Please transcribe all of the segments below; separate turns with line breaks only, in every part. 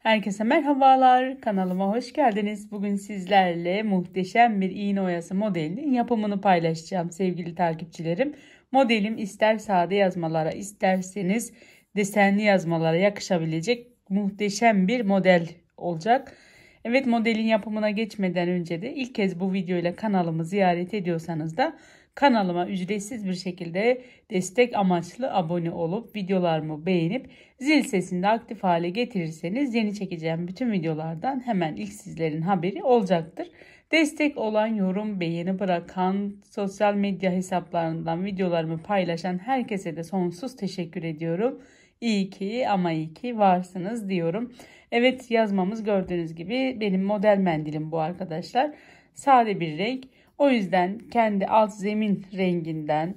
Herkese merhabalar. Kanalıma hoş geldiniz. Bugün sizlerle muhteşem bir iğne oyası modelinin yapımını paylaşacağım sevgili takipçilerim. Modelim ister sade yazmalara isterseniz desenli yazmalara yakışabilecek muhteşem bir model olacak. Evet modelin yapımına geçmeden önce de ilk kez bu videoyla kanalımı ziyaret ediyorsanız da Kanalıma ücretsiz bir şekilde destek amaçlı abone olup videolarımı beğenip zil sesini de aktif hale getirirseniz yeni çekeceğim bütün videolardan hemen ilk sizlerin haberi olacaktır. Destek olan, yorum, beğeni bırakan, sosyal medya hesaplarından videolarımı paylaşan herkese de sonsuz teşekkür ediyorum. İyi ki ama iyi ki varsınız diyorum. Evet yazmamız gördüğünüz gibi benim model mendilim bu arkadaşlar. Sade bir renk. O yüzden kendi alt zemin renginden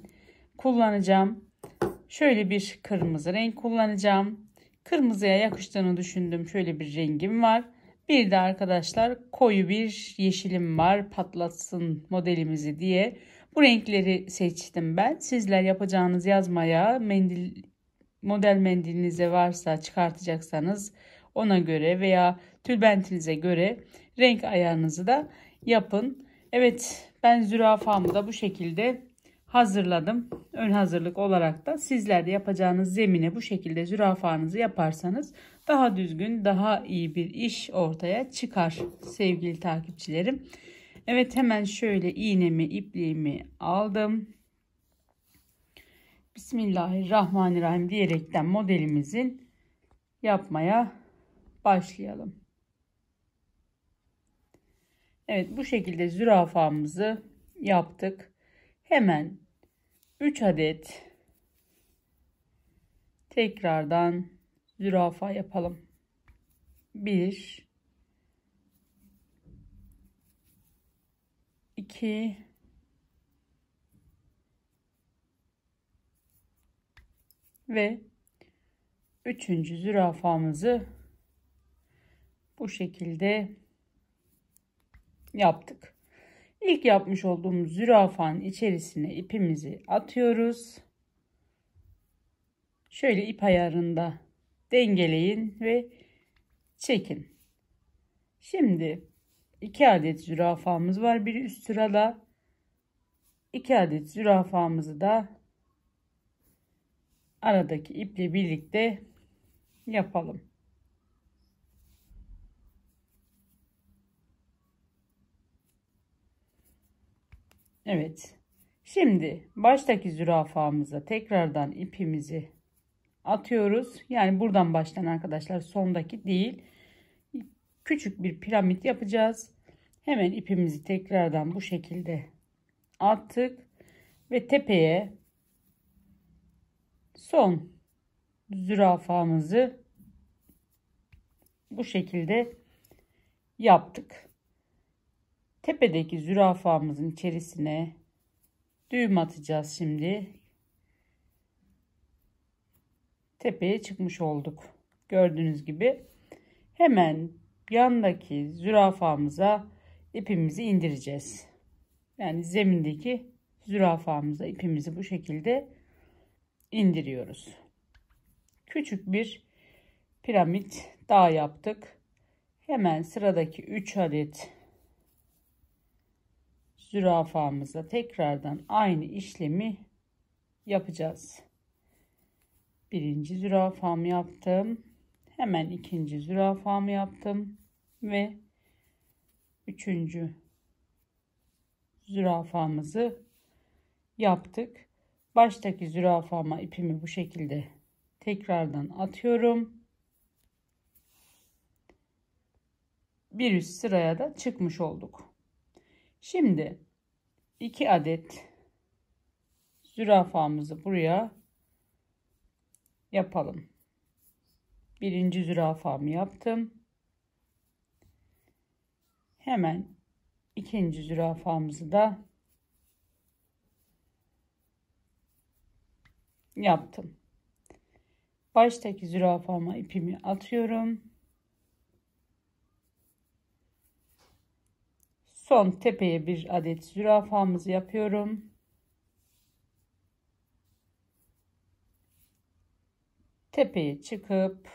kullanacağım. Şöyle bir kırmızı renk kullanacağım. Kırmızıya yakıştığını düşündüm. Şöyle bir rengim var. Bir de arkadaşlar koyu bir yeşilim var patlatsın modelimizi diye. Bu renkleri seçtim ben. Sizler yapacağınız yazmaya mendil model mendilinize varsa çıkartacaksanız ona göre veya tülbentinize göre renk ayarınızı da yapın. Evet ben zürafamı da bu şekilde hazırladım. Ön hazırlık olarak da sizler de yapacağınız zemine bu şekilde zürafanızı yaparsanız daha düzgün, daha iyi bir iş ortaya çıkar sevgili takipçilerim. Evet hemen şöyle iğnemi, ipliğimi aldım. Bismillahirrahmanirrahim diyerekten modelimizin yapmaya başlayalım. Evet bu şekilde zürafamızı yaptık. Hemen 3 adet tekrardan zürafa yapalım. 1 2 ve üçüncü zürafamızı bu şekilde yaptık. İlk yapmış olduğumuz zürafanın içerisine ipimizi atıyoruz. Şöyle ip ayarında dengeleyin ve çekin. Şimdi 2 adet zürafamız var. Bir üst sırada. 2 adet zürafamızı da aradaki iple birlikte yapalım. Evet. Şimdi baştaki zürafamıza tekrardan ipimizi atıyoruz. Yani buradan baştan arkadaşlar sondaki değil. Küçük bir piramit yapacağız. Hemen ipimizi tekrardan bu şekilde attık. Ve tepeye son zürafamızı bu şekilde yaptık tepedeki zürafamızın içerisine düğüm atacağız şimdi. Tepeye çıkmış olduk. Gördüğünüz gibi hemen yandaki zürafamıza ipimizi indireceğiz. Yani zemindeki zürafamıza ipimizi bu şekilde indiriyoruz. Küçük bir piramit daha yaptık. Hemen sıradaki 3 adet zürafamızla tekrardan aynı işlemi yapacağız. Birinci zürafamı yaptım. Hemen ikinci zürafamı yaptım. Ve üçüncü zürafamızı yaptık. Baştaki zürafama ipimi bu şekilde tekrardan atıyorum. Bir üst sıraya da çıkmış olduk. Şimdi 2 adet zürafamızı buraya yapalım. Birinci zürafamı yaptım. Hemen ikinci zürafamızı da yaptım. Baştaki zürafama ipimi atıyorum. Son tepeye bir adet zürafamızı yapıyorum. Tepeye çıkıp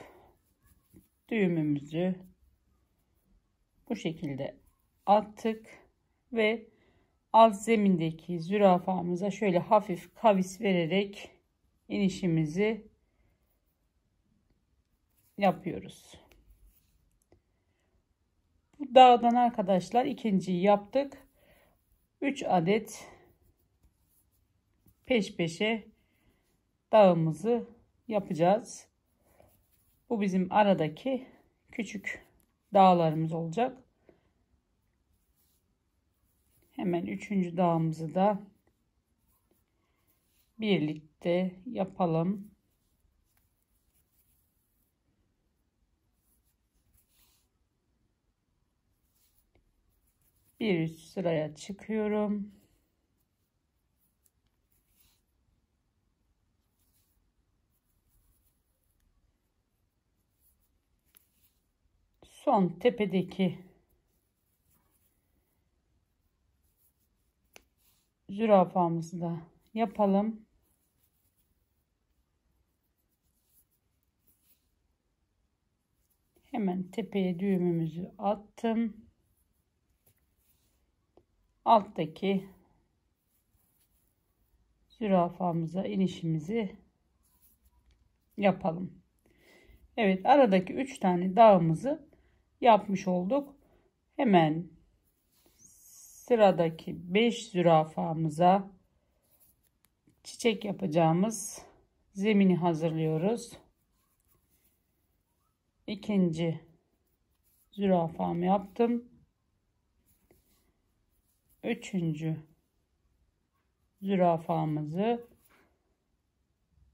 düğümümüzü bu şekilde attık ve alt zemindeki zürafamıza şöyle hafif kavis vererek inişimizi yapıyoruz dağdan arkadaşlar ikinciyi yaptık. 3 adet peş peşe dağımızı yapacağız. Bu bizim aradaki küçük dağlarımız olacak. Hemen üçüncü dağımızı da birlikte yapalım. bir üst sıraya çıkıyorum. Son tepedeki zürafamızı da yapalım. Hemen tepeye düğümümüzü attım alttaki zürafamıza inişimizi yapalım. Evet aradaki 3 tane dağımızı yapmış olduk. Hemen sıradaki 5 zürafamıza çiçek yapacağımız zemini hazırlıyoruz. İkinci zürafamı yaptım üçüncü zürafamızı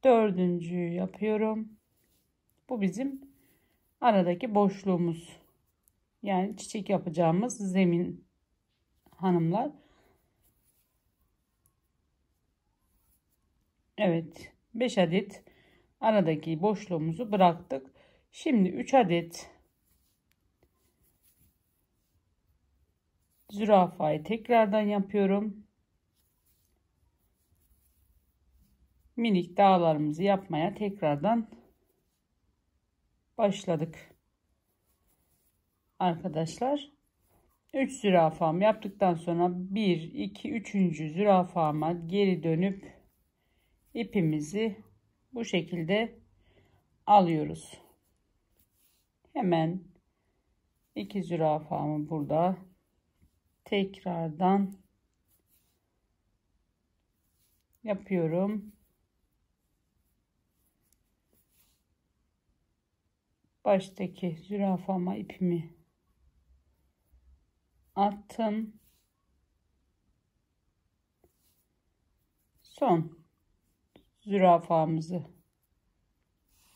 dördüncü yapıyorum. Bu bizim aradaki boşluğumuz. Yani çiçek yapacağımız zemin hanımlar. Evet 5 adet aradaki boşluğumuzu bıraktık. Şimdi 3 adet zürafayı tekrardan yapıyorum. Minik dağlarımızı yapmaya tekrardan başladık. Arkadaşlar 3 zürafam yaptıktan sonra 1 2 3. zürafama geri dönüp ipimizi bu şekilde alıyoruz. Hemen iki zürafamı burada tekrardan yapıyorum. Baştaki zürafama ipimi attım. Son zürafamızı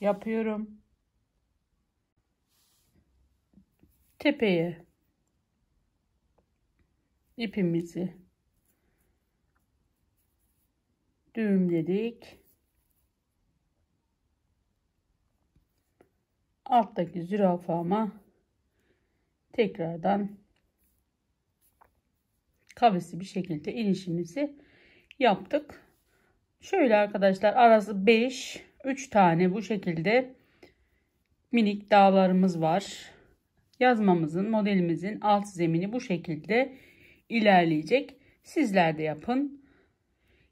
yapıyorum. Tepeye ipimizi düğümledik. Alttaki zürafama tekrardan kavesi bir şekilde inişimizi yaptık. Şöyle arkadaşlar arası 5 3 tane bu şekilde minik dağlarımız var. Yazmamızın modelimizin alt zemini bu şekilde ilerleyecek. Sizler de yapın.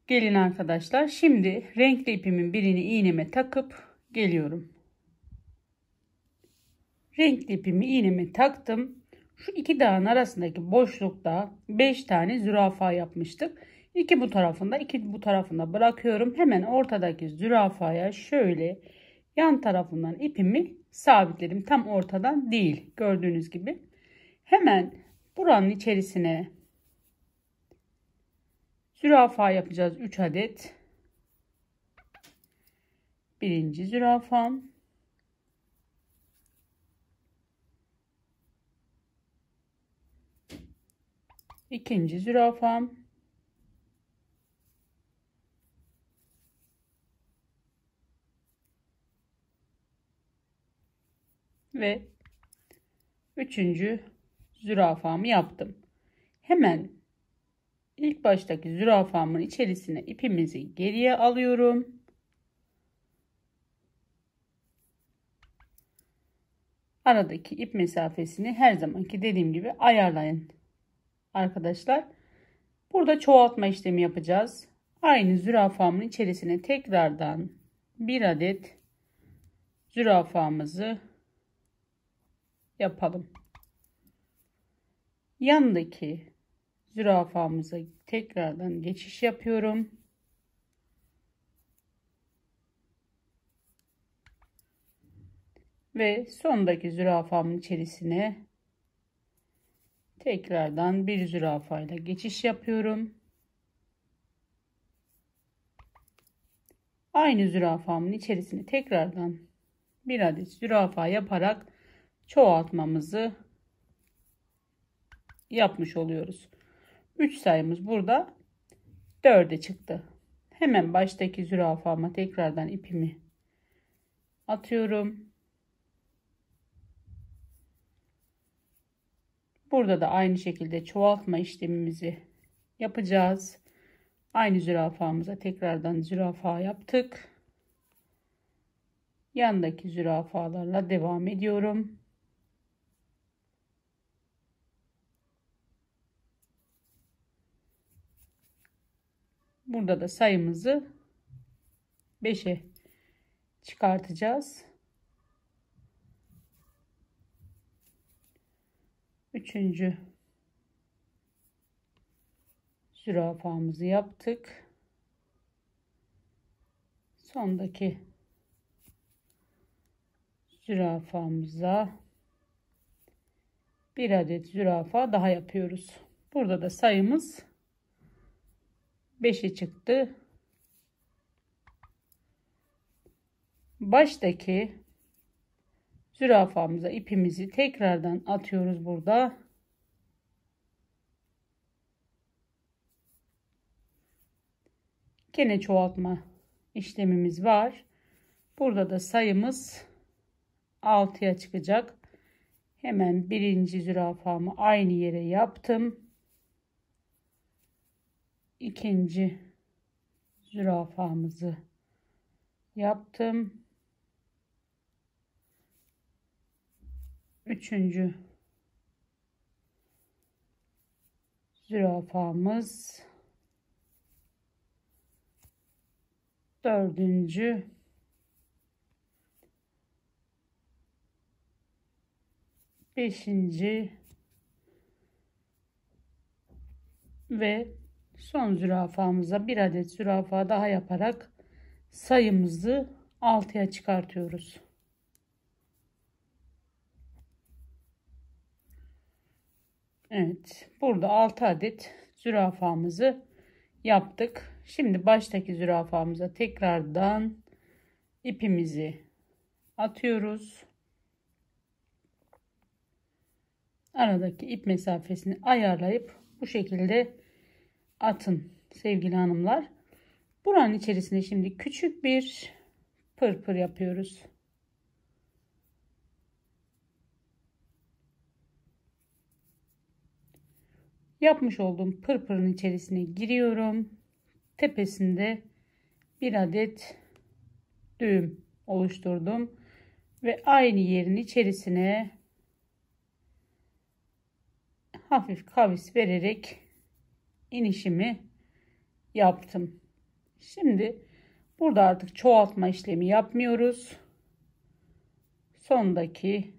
Gelin arkadaşlar. Şimdi renkli ipimin birini iğneme takıp geliyorum. Renkli ipimi iğneme taktım. Şu iki dağın arasındaki boşlukta 5 tane zürafa yapmıştık. İki bu tarafında, iki bu tarafında bırakıyorum. Hemen ortadaki zürafaya şöyle yan tarafından ipimi sabitledim. Tam ortadan değil gördüğünüz gibi. Hemen buranın içerisine Zürafa yapacağız 3 adet. Birinci zürafam. İkinci zürafam. Ve üçüncü zürafamı yaptım. Hemen İlk baştaki zürafamın içerisine ipimizi geriye alıyorum. Aradaki ip mesafesini her zamanki dediğim gibi ayarlayın. Arkadaşlar burada çoğaltma işlemi yapacağız. Aynı zürafamın içerisine tekrardan bir adet zürafamızı yapalım. Yandaki zürafamıza tekrardan geçiş yapıyorum. Ve sondaki zürafamın içerisine tekrardan bir zürafayla geçiş yapıyorum. Aynı zürafamın içerisine tekrardan bir adet zürafa yaparak çoğaltmamızı yapmış oluyoruz. 3 sayımız burada 4'e çıktı. Hemen baştaki zürafama tekrardan ipimi atıyorum. Burada da aynı şekilde çoğaltma işlemimizi yapacağız. Aynı zürafamıza tekrardan zürafa yaptık. Yandaki zürafalarla devam ediyorum. Burada da sayımızı 5'e çıkartacağız. Üçüncü zürafamızı yaptık. Sondaki zürafamıza bir adet zürafa daha yapıyoruz. Burada da sayımız 5'i çıktı. Baştaki zürafamıza ipimizi tekrardan atıyoruz burada. Gene çoğaltma işlemimiz var. Burada da sayımız 6'ya çıkacak. Hemen birinci zürafamı aynı yere yaptım ikinci zürafamızı yaptım. Üçüncü zürafamız. Dördüncü beşinci ve son zürafamıza bir adet zürafa daha yaparak sayımızı 6'ya çıkartıyoruz. Evet burada 6 adet zürafamızı yaptık. Şimdi baştaki zürafamıza tekrardan ipimizi atıyoruz. Aradaki ip mesafesini ayarlayıp bu şekilde atın sevgili hanımlar. Buranın içerisine şimdi küçük bir pırpır yapıyoruz. Yapmış olduğum pırpırın içerisine giriyorum. Tepesinde bir adet düğüm oluşturdum ve aynı yerin içerisine hafif kavis vererek inişimi yaptım. Şimdi burada artık çoğaltma işlemi yapmıyoruz. Sondaki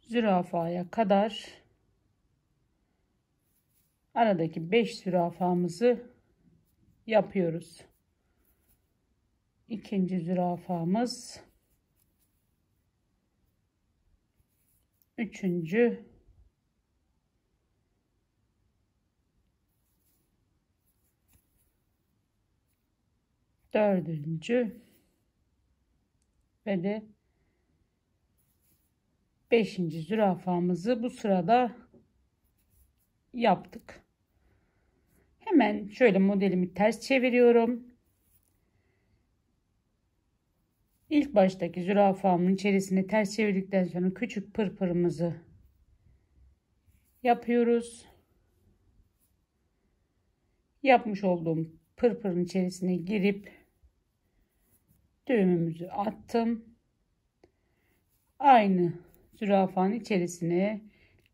zürafaya kadar aradaki 5 zürafamızı yapıyoruz. İkinci zürafamız. Üçüncü dördüncü ve de beşinci zürafamızı bu sırada yaptık. Hemen şöyle modelimi ters çeviriyorum. İlk baştaki zürafamın içerisine ters çevirdikten sonra küçük pırpırımızı yapıyoruz. Yapmış olduğum pırpırın içerisine girip düğümümüzü attım. Aynı zürafanın içerisine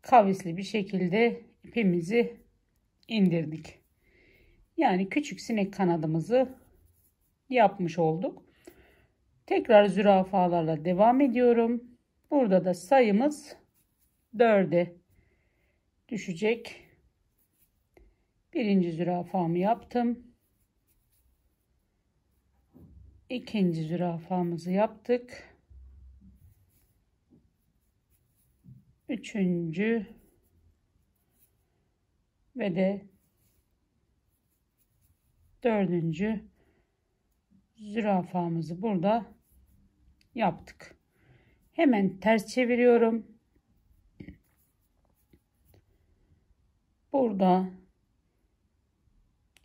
kavisli bir şekilde ipimizi indirdik. Yani küçük sinek kanadımızı yapmış olduk. Tekrar zürafalarla devam ediyorum. Burada da sayımız 4'e düşecek. Birinci zürafamı yaptım ikinci zürafamızı yaptık. Üçüncü ve de dördüncü zürafamızı burada yaptık. Hemen ters çeviriyorum. Burada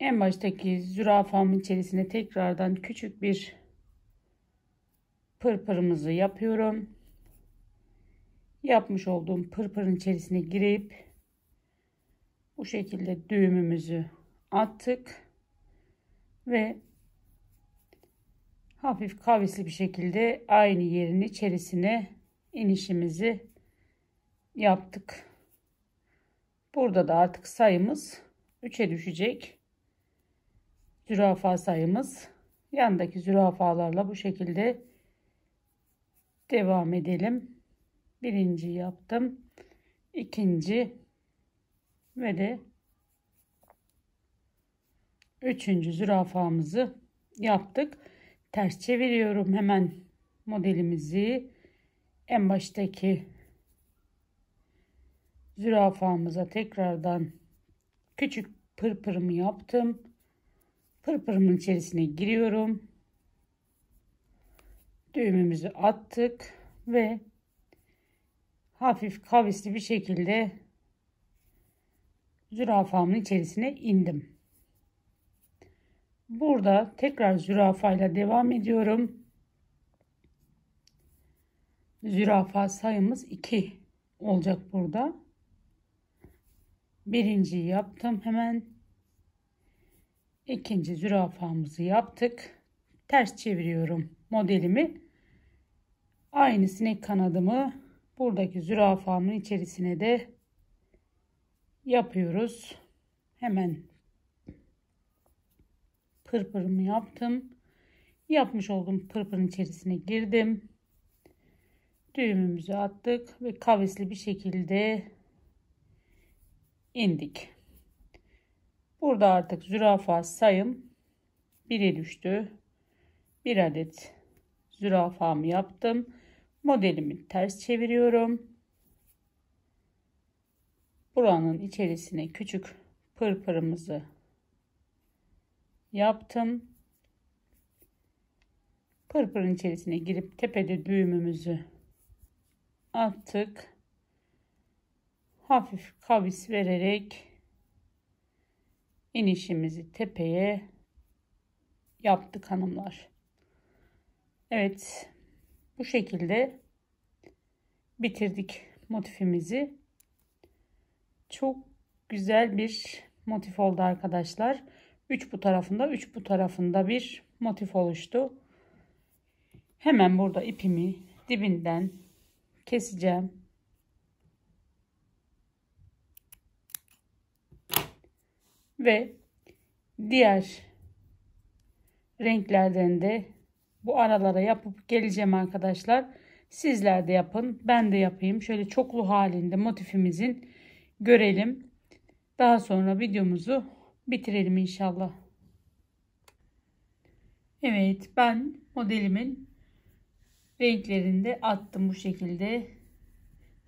en baştaki zürafamın içerisine tekrardan küçük bir pırpırımızı yapıyorum. Yapmış olduğum pırpırın içerisine girip bu şekilde düğümümüzü attık ve hafif kavisli bir şekilde aynı yerin içerisine inişimizi yaptık. Burada da artık sayımız 3'e düşecek zürafa sayımız. Yandaki zürafalarla bu şekilde devam edelim. Birinci yaptım. ikinci ve de üçüncü zürafamızı yaptık. Ters çeviriyorum hemen modelimizi. En baştaki zürafamıza tekrardan küçük pırpırımı yaptım. Pırpırımın içerisine giriyorum. Düğümümüzü attık ve hafif kavisli bir şekilde zürafamın içerisine indim. Burada tekrar zürafayla devam ediyorum. Zürafa sayımız 2 olacak burada. Birinciyi yaptım hemen ikinci zürafamızı yaptık. Ters çeviriyorum modelimi. Aynı sinek kanadımı buradaki zürafamın içerisine de yapıyoruz. Hemen pırpırımı yaptım. Yapmış olduğum pırpırın içerisine girdim. Düğümümüzü attık ve kavisli bir şekilde indik. Burada artık zürafa sayım 1'e düştü. Bir adet zürafamı yaptım. Modelimi ters çeviriyorum. Buranın içerisine küçük pırpırımızı yaptım. Pırpırın içerisine girip tepede düğümümüzü attık. Hafif kavis vererek inişimizi tepeye yaptık hanımlar. Evet bu şekilde bitirdik motifimizi. Çok güzel bir motif oldu arkadaşlar. 3 bu tarafında 3 bu tarafında bir motif oluştu. Hemen burada ipimi dibinden keseceğim. Ve diğer renklerden de bu aralara yapıp geleceğim arkadaşlar. Sizler de yapın. Ben de yapayım. Şöyle çoklu halinde motifimizin görelim. Daha sonra videomuzu bitirelim inşallah. Evet ben modelimin renklerinde attım bu şekilde.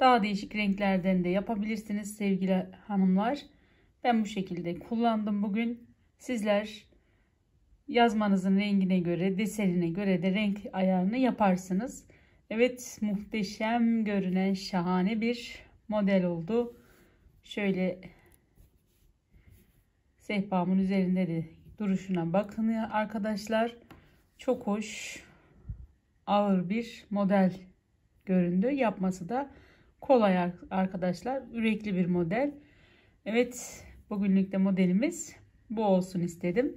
Daha değişik renklerden de yapabilirsiniz sevgili hanımlar. Ben bu şekilde kullandım bugün. Sizler yazmanızın rengine göre, desenine göre de renk ayarını yaparsınız. Evet muhteşem görünen şahane bir model oldu. Şöyle sehpamın üzerinde de duruşuna bakın arkadaşlar. Çok hoş ağır bir model göründü. Yapması da kolay arkadaşlar. Ürekli bir model. Evet Bugünlük de modelimiz bu olsun istedim.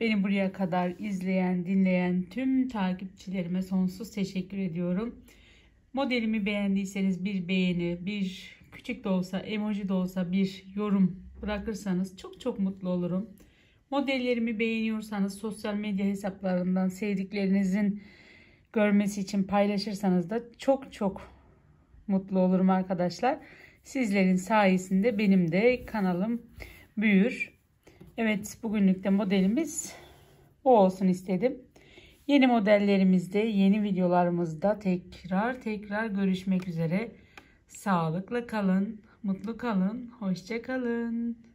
Beni buraya kadar izleyen, dinleyen tüm takipçilerime sonsuz teşekkür ediyorum. Modelimi beğendiyseniz bir beğeni, bir küçük de olsa, emoji de olsa bir yorum bırakırsanız çok çok mutlu olurum. Modellerimi beğeniyorsanız sosyal medya hesaplarından sevdiklerinizin görmesi için paylaşırsanız da çok çok mutlu olurum arkadaşlar. Sizlerin sayesinde benim de kanalım büyür. Evet bugünlük de modelimiz bu olsun istedim. Yeni modellerimizde yeni videolarımızda tekrar tekrar görüşmek üzere. Sağlıkla kalın, mutlu kalın, hoşça kalın.